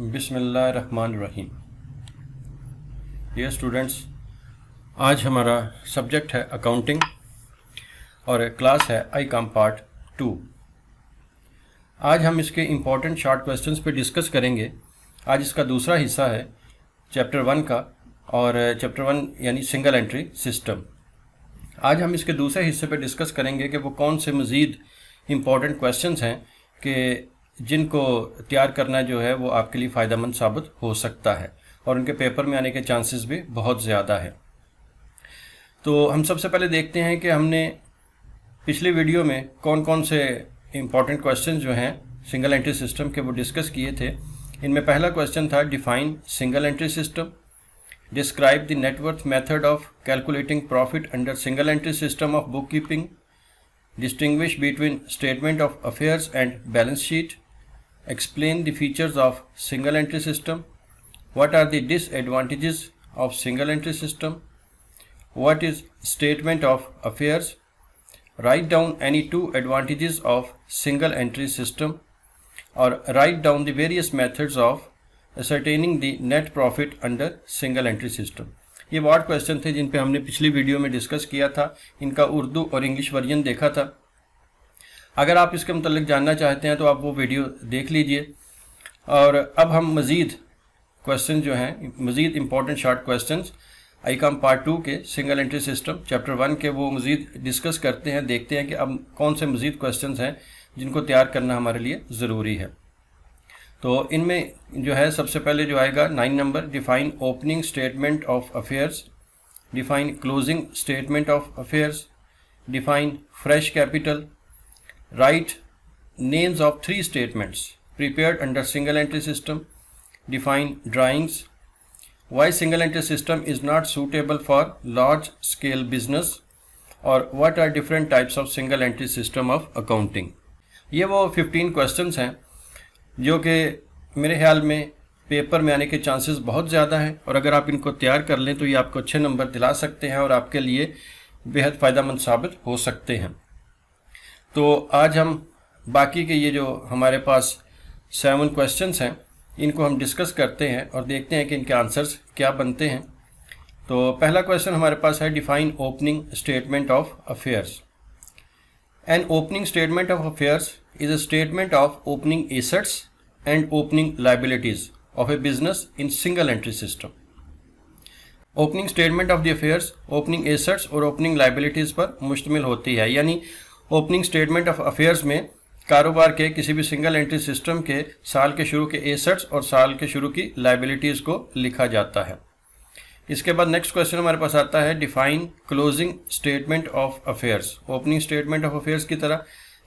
बिसमीम ये स्टूडेंट्स आज हमारा सब्जेक्ट है अकाउंटिंग और क्लास है आई काम पार्ट टू आज हम इसके इम्पॉर्टेंट शॉर्ट क्वेश्चंस पे डिस्कस करेंगे आज इसका दूसरा हिस्सा है चैप्टर वन का और चैप्टर वन यानी सिंगल एंट्री सिस्टम आज हम इसके दूसरे हिस्से पे डिस्कस करेंगे कि वो कौन से मज़ीद इम्पॉर्टेंट क्वेश्चंस हैं कि जिनको तैयार करना जो है वो आपके लिए फ़ायदेमंद साबित हो सकता है और उनके पेपर में आने के चांसेस भी बहुत ज़्यादा है तो हम सबसे पहले देखते हैं कि हमने पिछले वीडियो में कौन कौन से इम्पॉर्टेंट क्वेश्चन जो हैं सिंगल एंट्री सिस्टम के वो डिस्कस किए थे इनमें पहला क्वेश्चन था define single entry system describe the net worth method of calculating profit under single entry system of book keeping distinguish between statement of affairs and balance sheet explain the features of single entry system, what are the disadvantages of single entry system, what is statement of affairs, write down any two advantages of single entry system or write down the various methods of ascertaining the net profit under single entry system. ये वार्ड question थे जिन पे हमने पिछली video में discuss किया था इनका उर्दू और इंग्लिश वर्जन देखा था अगर आप इसके मतलब जानना चाहते हैं तो आप वो वीडियो देख लीजिए और अब हम मज़ीद क्वेश्चन जो हैं मज़ीद इम्पॉर्टेंट शार्ट क्वेश्चन आई काम पार्ट टू के single entry system chapter one के वो मज़ीद डिस्कस करते हैं देखते हैं कि अब कौन से मज़ीद क्वेश्चन हैं जिनको तैयार करना हमारे लिए ज़रूरी है तो इनमें जो है सबसे पहले जो आएगा nine number define opening statement of affairs define closing statement of affairs define fresh capital Write names of three statements prepared under single entry system. Define drawings. Why single entry system is not suitable for large scale business और what are different types of single entry system of accounting. ये वो 15 questions हैं जो कि मेरे ख्याल में paper में आने के चांसेस बहुत ज़्यादा हैं और अगर आप इनको तैयार कर लें तो ये आपको अच्छे नंबर दिला सकते हैं और आपके लिए बेहद फ़ायदा मंद साबित हो सकते हैं तो आज हम बाकी के ये जो हमारे पास सेवन क्वेश्चंस हैं इनको हम डिस्कस करते हैं और देखते हैं कि इनके आंसर्स क्या बनते हैं तो पहला क्वेश्चन हमारे पास है define opening statement of affairs an opening statement of affairs is a statement of opening assets and opening liabilities of a business in single entry system opening statement of the affairs opening assets और opening liabilities पर मुश्तमिल होती है यानी opening statement of affairs में कारोबार के किसी भी सिंगल एंट्री सिस्टम के साल के शुरू के एसेट्स और साल के शुरू की लाइबिलिटीज़ को लिखा जाता है इसके बाद नेक्स्ट क्वेश्चन हमारे पास आता है define closing statement of affairs opening statement of affairs की तरह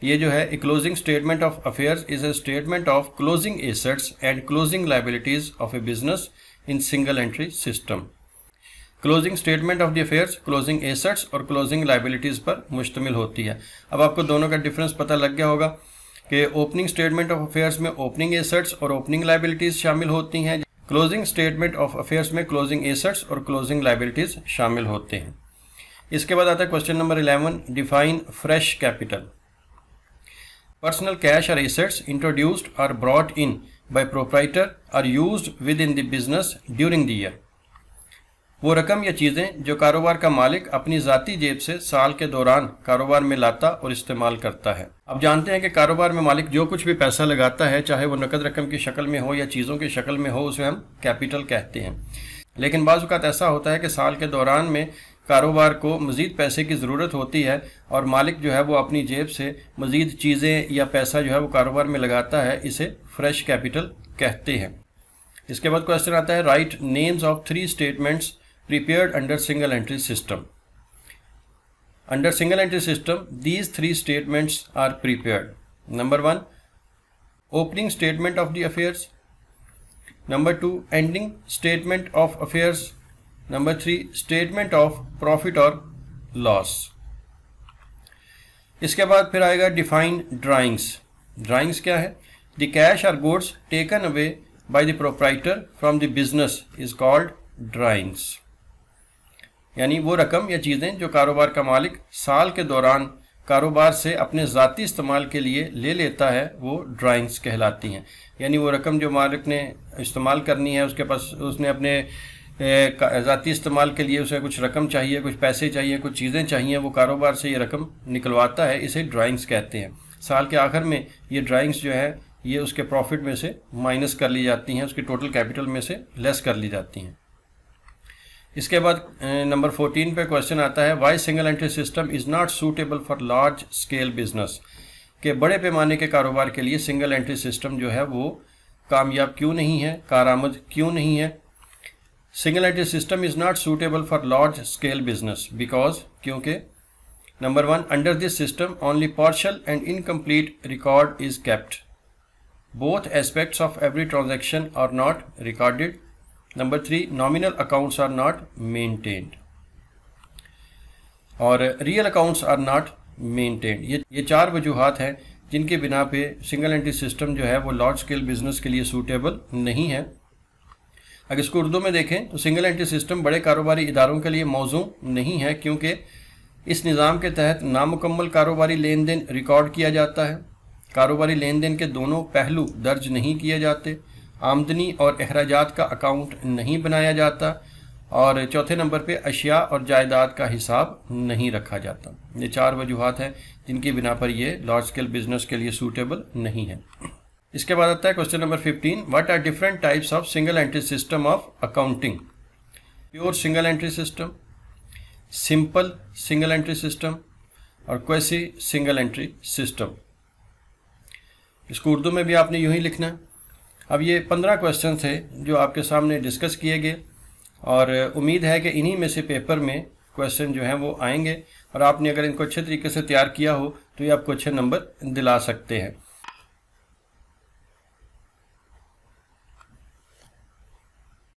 ये जो है closing statement of affairs is a statement of closing assets and closing liabilities of a business in single entry system closing statement of the affairs closing assets और closing liabilities पर मुश्तमिल होती है अब आपको दोनों का डिफरेंस पता लग गया होगा कि ओपनिंग स्टेटमेंट ऑफ अफेयर्स में ओपनिंग एसेट्स और ओपनिंग लाइबिलिटीज़ शामिल होती हैं क्लोजिंग स्टेटमेंट ऑफ अफेयर्स में क्लोजिंग एसेट्स और क्लोजिंग लाइबिलिटीज़ शामिल होते हैं इसके बाद आता है question number eleven define fresh capital cash और एसेट्स इंट्रोड्यूस्ड और or in by by are used within the business during the year वो रकम या चीज़ें जो कारोबार का मालिक अपनी जतीी जेब से साल के दौरान कारोबार में लाता और इस्तेमाल करता है अब जानते हैं कि कारोबार में मालिक जो कुछ भी पैसा लगाता है चाहे वो नकद रकम की शक्ल में हो या चीज़ों की शक्ल में हो उसे हम कैपिटल कहते हैं लेकिन बाज़ात ऐसा होता है कि साल के दौरान में कारोबार को मज़ीद पैसे की ज़रूरत होती है और मालिक जो है वो अपनी जेब से मज़ीद चीज़ें या पैसा जो है वो कारोबार में लगाता है इसे फ्रेश कैपिटल कहते हैं इसके बाद क्वेश्चन आता है write names of three statements prepared under single entry system. Under single entry system, these three statements are prepared. Number one, opening statement of the affairs. Number two, ending statement of affairs. Number three, statement of profit or loss. इसके बाद फिर आएगा define drawings. Drawings क्या The cash or goods taken away by the proprietor from the business is called drawings. यानी वो रकम या चीज़ें जो कारोबार का मालिक साल के दौरान कारोबार से अपने ज़ाती इस्तेमाल के लिए ले लेता है वो ड्राइंग्स कहलाती हैं यानी वो रकम जो मालिक ने इस्तेमाल करनी है उसके पास उसने अपने ज़ाती इस्तेमाल के लिए उसे कुछ रकम चाहिए कुछ पैसे चाहिए कुछ चीज़ें चाहिए वो कारोबार से ये रकम निकलवाता है इसे ड्राइंग्स कहते हैं साल के आखिर में ये ड्राइंग्स जो है ये उसके प्रॉफिट में से माइनस कर ली जाती हैं उसके टोटल कैपिटल में से लेस कर ली जाती हैं इसके बाद नंबर फोर्टीन पे क्वेश्चन आता है why single entry system is not suitable for large scale business के बड़े पैमाने के कारोबार के लिए सिंगल एंट्री सिस्टम जो है वो कामयाब क्यों नहीं है कारामद क्यों नहीं है single entry system is not suitable for large scale business because क्योंकि number one under this system only partial and incomplete record is kept both aspects of every transaction are not recorded number three nominal accounts are not maintained और real accounts are not maintained ये ये चार वजूहत हैं जिनके बिना पे single entry system जो है वो लार्ज स्केल बिजनेस के लिए सूटेबल नहीं है अगर इसको उर्दू में देखें तो सिंगल एंट्री सिस्टम बड़े कारोबारी इदारों के लिए मौजू नहीं है क्योंकि इस निज़ाम के तहत नामुकम्मल कारोबारी लेन देन रिकॉर्ड किया जाता है कारोबारी लेन देन के दोनों पहलू दर्ज नहीं किए जाते आमदनी और अहराजात का अकाउंट नहीं बनाया जाता और चौथे नंबर पे अशिया और जायदाद का हिसाब नहीं रखा जाता ये चार वजूहत हैं जिनकी बिना पर ये लार्ज स्केल बिजनेस के लिए सूटेबल नहीं है इसके बाद आता है question number fifteen what are different types of single entry system of accounting pure single entry system simple single entry system और क्वेसी सिंगल एंट्री सिस्टम इसको उर्दू में भी आपने यूँ ही लिखना है अब ये पंद्रह क्वेश्चन थे जो आपके सामने डिस्कस किए गए और उम्मीद है कि इन्हीं में से पेपर में क्वेश्चन जो हैं वो आएंगे और आपने अगर इनको अच्छे तरीके से तैयार किया हो तो ये आपको अच्छे नंबर दिला सकते हैं